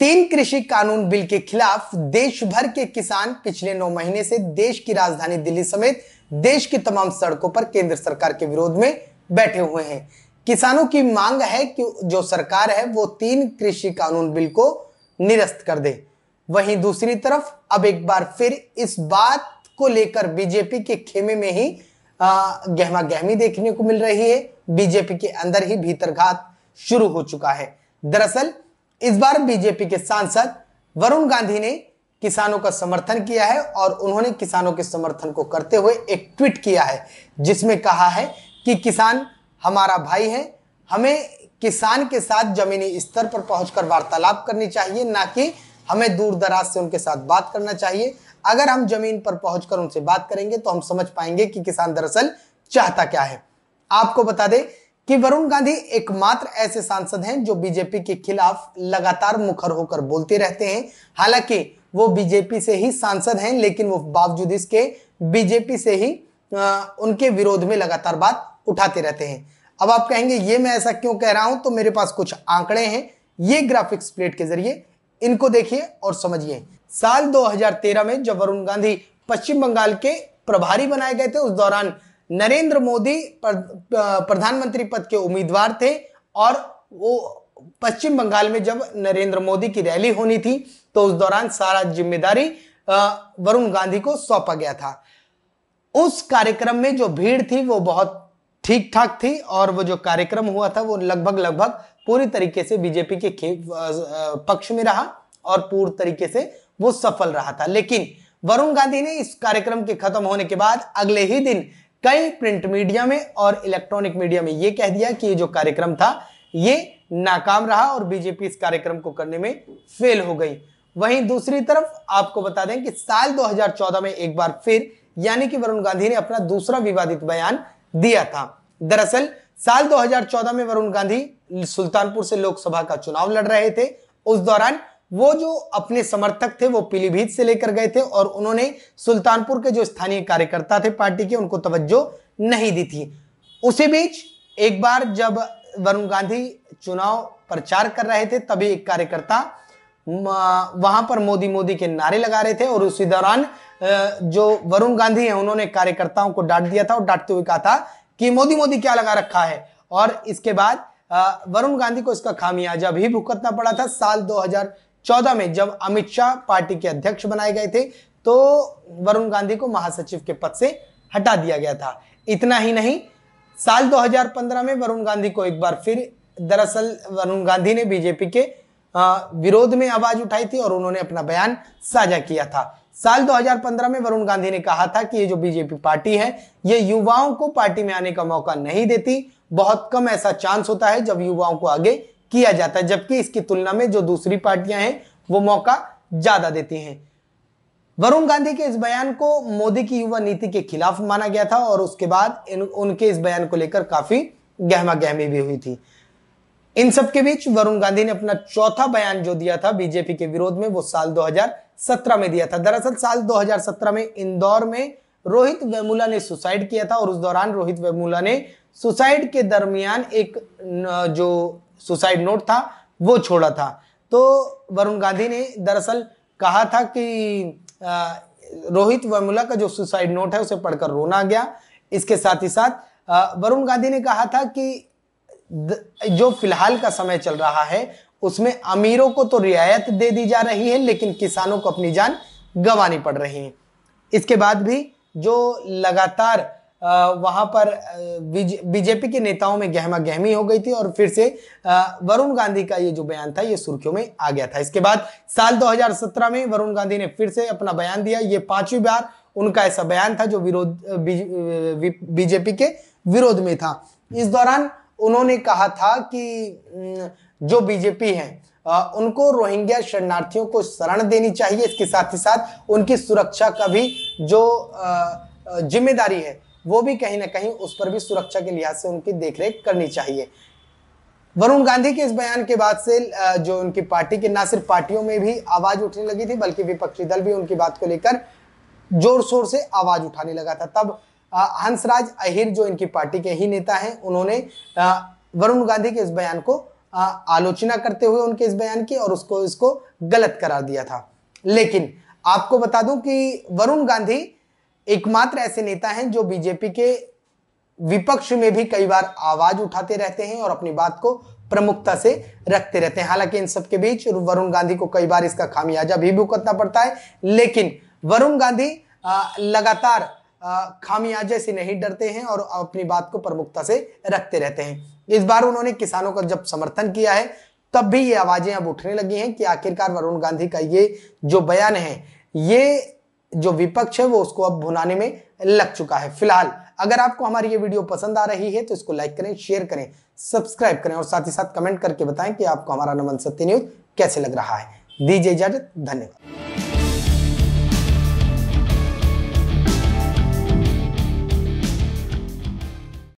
तीन कृषि कानून बिल के खिलाफ देश भर के किसान पिछले नौ महीने से देश की राजधानी दिल्ली समेत देश की तमाम सड़कों पर केंद्र सरकार के विरोध में बैठे हुए हैं किसानों की मांग है कि जो सरकार है वो तीन कृषि कानून बिल को निरस्त कर दे वहीं दूसरी तरफ अब एक बार फिर इस बात को लेकर बीजेपी के खेमे में ही गहमा गहमी देखने को मिल रही है बीजेपी के अंदर ही भीतरघात शुरू हो चुका है दरअसल इस बार बीजेपी के सांसद वरुण गांधी ने किसानों का समर्थन किया है और उन्होंने किसानों के समर्थन को करते हुए एक ट्वीट किया है जिसमें कहा है कि किसान हमारा भाई है हमें किसान के साथ जमीनी स्तर पर पहुंचकर वार्तालाप करनी चाहिए ना कि हमें दूर दराज से उनके साथ बात करना चाहिए अगर हम जमीन पर पहुंचकर उनसे बात करेंगे तो हम समझ पाएंगे कि किसान दरअसल चाहता क्या है आपको बता दें कि वरुण गांधी एकमात्र ऐसे सांसद हैं जो बीजेपी के खिलाफ लगातार मुखर होकर बोलते रहते हैं हालांकि वो बीजेपी से ही सांसद हैं लेकिन वो बावजूद इसके बीजेपी से ही आ, उनके विरोध में लगातार बात उठाते रहते हैं अब आप कहेंगे ये मैं ऐसा क्यों कह रहा हूं तो मेरे पास कुछ आंकड़े हैं ये ग्राफिक्स प्लेट के जरिए इनको देखिए और समझिए साल 2013 में जब वरुण गांधी पश्चिम बंगाल के प्रभारी बनाए गए थे उस दौरान नरेंद्र मोदी प्रधानमंत्री पद के उम्मीदवार थे और वो पश्चिम बंगाल में जब नरेंद्र मोदी की रैली होनी थी तो उस दौरान सारा जिम्मेदारी वरुण गांधी को सौंपा गया था उस कार्यक्रम में जो भीड़ थी वो बहुत ठीक ठाक थी और वो जो कार्यक्रम हुआ था वो लगभग लगभग पूरी तरीके से बीजेपी के पक्ष में रहा और पूर्ण तरीके से वो सफल रहा था लेकिन वरुण गांधी ने इस कार्यक्रम के खत्म होने के बाद अगले ही दिन कई प्रिंट मीडिया में और इलेक्ट्रॉनिक मीडिया में यह कह दिया कि ये जो कार्यक्रम था ये नाकाम रहा और बीजेपी इस कार्यक्रम को करने में फेल हो गई वहीं दूसरी तरफ आपको बता दें कि साल 2014 में एक बार फिर यानी कि वरुण गांधी ने अपना दूसरा विवादित बयान दिया था दरअसल साल 2014 में वरुण गांधी सुल्तानपुर से लोकसभा का चुनाव लड़ रहे थे उस दौरान वो जो अपने समर्थक थे वो पीलीभीत से लेकर गए थे और उन्होंने सुल्तानपुर के जो स्थानीय कार्यकर्ता थे पार्टी के उनको तवज्जो नहीं दी थी उसी बीच एक बार जब वरुण गांधी चुनाव प्रचार कर रहे थे तभी एक कार्यकर्ता वहां पर मोदी मोदी के नारे लगा रहे थे और उसी दौरान जो वरुण गांधी हैं उन्होंने कार्यकर्ताओं को डांट दिया था और डांटते हुए कहा था कि मोदी मोदी क्या लगा रखा है और इसके बाद वरुण गांधी को इसका खामियाजा भी भुगतना पड़ा था साल 2014 में जब अमित शाह पार्टी के अध्यक्ष बनाए गए थे तो वरुण गांधी को महासचिव के पद से हटा दिया गया था इतना ही नहीं साल 2015 में वरुण गांधी को एक बार फिर दरअसल वरुण गांधी ने बीजेपी के विरोध में आवाज उठाई थी और उन्होंने अपना बयान साझा किया था साल 2015 में वरुण गांधी ने कहा था कि ये जो बीजेपी पार्टी है ये युवाओं को पार्टी में आने का मौका नहीं देती बहुत कम ऐसा चांस होता है जब युवाओं को आगे किया जाता है जबकि इसकी तुलना में जो दूसरी पार्टियां हैं वो मौका ज्यादा देती हैं वरुण गांधी के इस बयान को मोदी की युवा नीति के खिलाफ माना गया था और उसके बाद इन, उनके इस बयान को लेकर काफी गहमा गहमी भी हुई थी इन सब के बीच वरुण गांधी ने अपना चौथा बयान जो दिया था बीजेपी के विरोध में वो साल 2017 में दिया था दरअसल साल 2017 में इंदौर में रोहित वेमुला ने सुसाइड किया था और उस दौरान रोहित वेमुला ने सुसाइड के दरमियान एक जो सुसाइड नोट था वो छोड़ा था तो वरुण गांधी ने दरअसल कहा था कि रोहित वर्मुला का जो सुसाइड नोट है उसे पढ़कर रोना गया इसके साथ ही साथ वरुण गांधी ने कहा था कि जो फिलहाल का समय चल रहा है उसमें अमीरों को तो रियायत दे दी जा रही है लेकिन किसानों को अपनी जान गंवानी पड़ रही है इसके बाद भी जो लगातार वहां पर बीजेपी के नेताओं में गहमा गहमी हो गई थी और फिर से वरुण गांधी का ये जो बयान था ये सुर्खियों में आ गया था इसके बाद साल 2017 में वरुण गांधी ने फिर से अपना बयान दिया ये पांचवी बार उनका ऐसा बयान था जो विरोध बीजेपी के विरोध में था इस दौरान उन्होंने कहा था कि जो बीजेपी है उनको रोहिंग्या शरणार्थियों को शरण देनी चाहिए इसके साथ ही साथ उनकी सुरक्षा का भी जो जिम्मेदारी है वो भी कहीं ना कहीं उस पर भी सुरक्षा के लिहाज से उनकी देखरेख करनी चाहिए वरुण गांधी के इस बयान के बाद से जो उनकी पार्टी के ना सिर्फ पार्टियों में भी आवाज उठने लगी थी बल्कि विपक्षी दल भी उनकी बात को लेकर जोर शोर से आवाज उठाने लगा था तब हंसराज अहिर जो इनकी पार्टी के ही नेता हैं उन्होंने वरुण गांधी के इस बयान को आलोचना करते हुए उनके इस बयान की और उसको इसको गलत करार दिया था लेकिन आपको बता दूं कि वरुण गांधी एकमात्र ऐसे नेता हैं जो बीजेपी के विपक्ष में भी कई बार आवाज उठाते रहते हैं और अपनी बात को प्रमुखता से रखते रहते हैं हालांकि इन सबके बीच वरुण गांधी को कई बार इसका खामियाजा भी भुगतना पड़ता है लेकिन वरुण गांधी लगातार खामियाजे से नहीं डरते हैं और अपनी बात को प्रमुखता से रखते रहते हैं इस बार उन्होंने किसानों का जब समर्थन किया है तब भी ये आवाजें अब उठने लगी हैं कि आखिरकार वरुण गांधी का ये जो बयान है ये जो विपक्ष है वो उसको अब भुनाने में लग चुका है फिलहाल अगर आपको हमारी ये वीडियो पसंद आ रही है तो इसको लाइक करें शेयर करें सब्सक्राइब करें और साथ ही साथ कमेंट करके बताएं कि आपको हमारा नमन सत्य न्यूज कैसे लग रहा है दीजिए इजाजत धन्यवाद